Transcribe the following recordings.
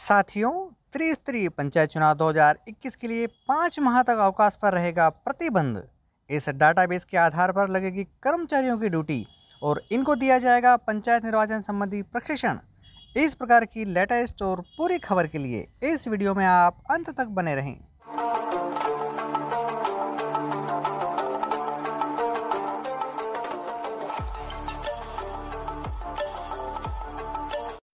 साथियों त्रिस्तरीय पंचायत चुनाव 2021 के लिए पाँच माह तक अवकाश पर रहेगा प्रतिबंध इस डाटाबेस के आधार पर लगेगी कर्मचारियों की ड्यूटी और इनको दिया जाएगा पंचायत निर्वाचन संबंधी प्रशिक्षण इस प्रकार की लेटेस्ट और पूरी खबर के लिए इस वीडियो में आप अंत तक बने रहें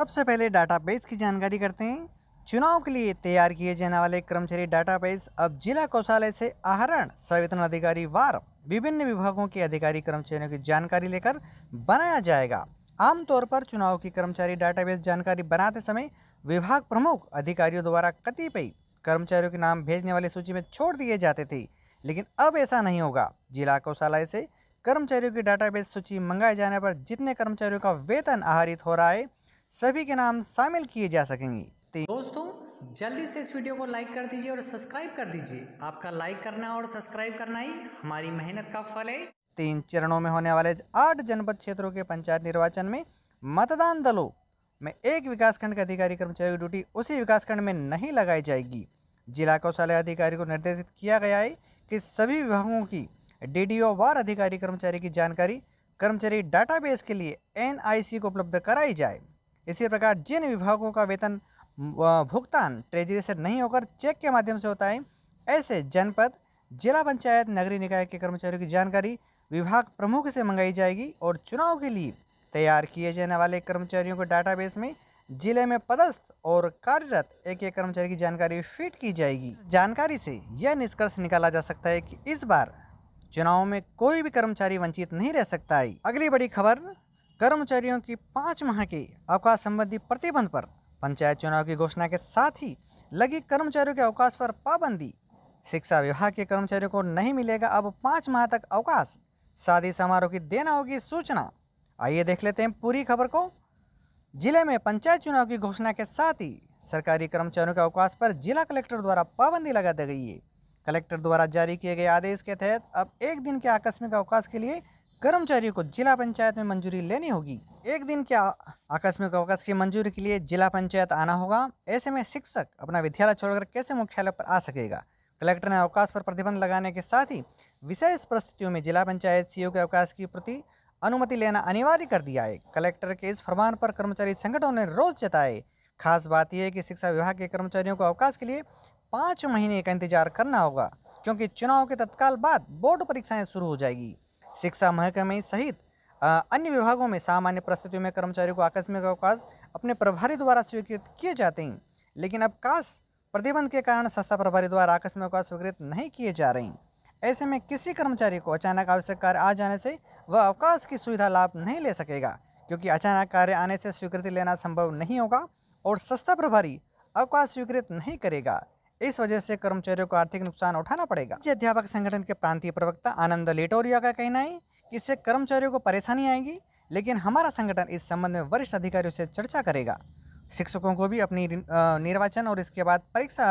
सबसे पहले डाटाबेस की जानकारी करते हैं चुनाव के लिए तैयार किए जाने वाले कर्मचारी डाटाबेस अब जिला कौशालय से आहरण संवेतन अधिकारी वार विभिन्न विभागों के अधिकारी कर्मचारियों की जानकारी लेकर बनाया जाएगा आमतौर पर चुनाव की कर्मचारी डाटाबेस जानकारी बनाते समय विभाग प्रमुख अधिकारियों द्वारा कतिपय कर्मचारियों के नाम भेजने वाली सूची में छोड़ दिए जाते थे लेकिन अब ऐसा नहीं होगा जिला कौशालय से कर्मचारियों की डाटाबेस सूची मंगाए जाने पर जितने कर्मचारियों का वेतन आहरित हो रहा है सभी के नाम शामिल किए जा सकेंगे दोस्तों जल्दी से इस वीडियो को लाइक कर दीजिए और सब्सक्राइब कर दीजिए आपका लाइक करना और सब्सक्राइब करना ही हमारी मेहनत का फल है तीन चरणों में होने वाले आठ जनपद क्षेत्रों के पंचायत निर्वाचन में मतदान दलों में एक विकासखंड के अधिकारी कर्मचारी की ड्यूटी उसी विकासखंड में नहीं लगाई जाएगी जिला कौशल्या अधिकारी को निर्देशित किया गया है कि सभी विभागों की डी वार अधिकारी कर्मचारी की जानकारी कर्मचारी डाटाबेस के लिए एनआईसी को उपलब्ध कराई जाए इसी प्रकार जिन विभागों का वेतन भुगतान ट्रेजरी से नहीं होकर चेक के माध्यम से होता है ऐसे जनपद जिला पंचायत नगरीय निकाय के कर्मचारियों की जानकारी विभाग प्रमुख से मंगाई जाएगी और चुनाव के लिए तैयार किए जाने वाले कर्मचारियों को डाटाबेस में जिले में पदस्थ और कार्यरत एक एक कर्मचारी की जानकारी फीड की जाएगी जानकारी से यह निष्कर्ष निकाला जा सकता है कि इस बार चुनाव में कोई भी कर्मचारी वंचित नहीं रह सकता है अगली बड़ी खबर कर्मचारियों की पाँच माह के अवकाश संबंधी प्रतिबंध पर पंचायत चुनाव की घोषणा के साथ ही लगी कर्मचारियों के अवकाश पर पाबंदी शिक्षा विभाग के कर्मचारियों को नहीं मिलेगा अब पाँच माह तक अवकाश शादी समारोह की देना होगी सूचना आइए देख लेते हैं पूरी खबर को जिले में पंचायत चुनाव की घोषणा के साथ ही सरकारी कर्मचारियों के अवकाश पर जिला कलेक्टर द्वारा पाबंदी लगा दी गई है कलेक्टर द्वारा जारी किए गए आदेश के तहत अब एक दिन के आकस्मिक अवकाश के लिए कर्मचारियों को जिला पंचायत में मंजूरी लेनी होगी एक दिन के आकस्मिक अवकाश की मंजूरी के लिए जिला पंचायत आना होगा ऐसे में शिक्षक अपना विद्यालय छोड़कर कैसे मुख्यालय पर आ सकेगा कलेक्टर ने अवकाश पर प्रतिबंध लगाने के साथ ही विशेष परिस्थितियों में जिला पंचायत सीईओ के अवकाश की प्रति अनुमति लेना अनिवार्य कर दिया है कलेक्टर के इस फरमान पर कर्मचारी संगठनों ने रोज जताए खास बात यह है कि शिक्षा विभाग के कर्मचारियों को अवकाश के लिए पाँच महीने का इंतजार करना होगा क्योंकि चुनाव के तत्काल बाद बोर्ड परीक्षाएं शुरू हो जाएगी शिक्षा महकमे सहित अन्य विभागों में सामान्य परिस्थितियों में कर्मचारियों को आकस्मिक अवकाश अपने प्रभारी द्वारा स्वीकृत किए जाते हैं लेकिन अब काश प्रतिबंध के कारण सस्ता प्रभारी द्वारा आकस्मिक अवकाश स्वीकृत नहीं किए जा रहे हैं ऐसे में किसी कर्मचारी को अचानक आवश्यक कार्य आ जाने से वह अवकाश की सुविधा लाभ नहीं ले सकेगा क्योंकि अचानक कार्य आने से स्वीकृति लेना संभव नहीं होगा और सस्ता प्रभारी अवकाश स्वीकृत नहीं करेगा इस वजह से कर्मचारियों को आर्थिक नुकसान उठाना पड़ेगा राज्य अध्यापक संगठन के प्रांतीय प्रवक्ता आनंद लेटोरिया का कहना है कि इससे कर्मचारियों को परेशानी आएगी लेकिन हमारा संगठन इस संबंध में वरिष्ठ अधिकारियों से चर्चा करेगा शिक्षकों को भी अपनी निर्वाचन और इसके बाद परीक्षा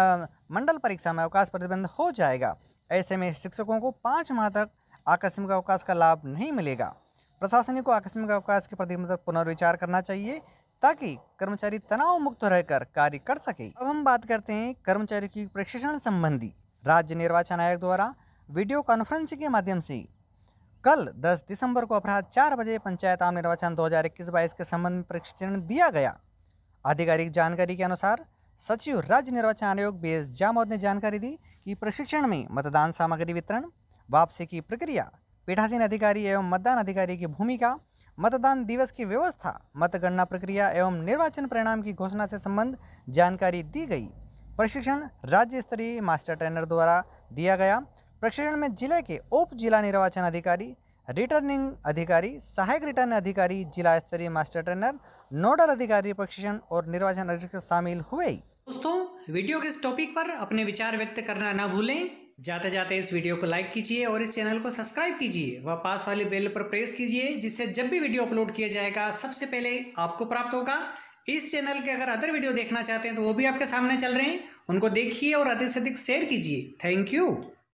मंडल परीक्षा में अवकाश प्रतिबंध हो जाएगा ऐसे में शिक्षकों को पाँच माह तक आकस्मिक अवकाश का लाभ नहीं मिलेगा प्रशासनिक को आकस्मिक अवकाश के प्रतिबंध मतलब पुनर्विचार करना चाहिए ताकि कर्मचारी तनाव मुक्त रहकर कार्य कर सके अब हम बात करते हैं कर्मचारी की प्रशिक्षण संबंधी राज्य निर्वाचन आयोग द्वारा वीडियो कॉन्फ्रेंसिंग के माध्यम से कल 10 दिसंबर को अपराध चार बजे पंचायत आम निर्वाचन 2021-22 के संबंध में प्रशिक्षण दिया गया आधिकारिक जानकारी के अनुसार सचिव राज्य निर्वाचन आयोग बी एस जामोद ने जानकारी दी कि प्रशिक्षण में मतदान सामग्री वितरण वापसी की प्रक्रिया पीठासीन अधिकारी एवं मतदान अधिकारी की भूमिका मतदान दिवस की व्यवस्था मतगणना प्रक्रिया एवं निर्वाचन परिणाम की घोषणा से संबंध जानकारी दी गई प्रशिक्षण राज्य स्तरीय मास्टर ट्रेनर द्वारा दिया गया प्रशिक्षण में जिले के उप जिला निर्वाचन अधिकारी रिटर्निंग अधिकारी सहायक रिटर्न अधिकारी जिला स्तरीय मास्टर ट्रेनर नोडल अधिकारी प्रशिक्षण और निर्वाचन अधिकारी शामिल हुए दोस्तों वीडियो के इस टॉपिक पर अपने विचार व्यक्त करना ना भूलें जाते जाते इस वीडियो को लाइक कीजिए और इस चैनल को सब्सक्राइब कीजिए व पास वाले बेल पर प्रेस कीजिए जिससे जब भी वीडियो अपलोड किया जाएगा सबसे पहले आपको प्राप्त होगा इस चैनल के अगर अदर वीडियो देखना चाहते हैं तो वो भी आपके सामने चल रहे हैं उनको देखिए और अधिक से अधिक शेयर कीजिए थैंक यू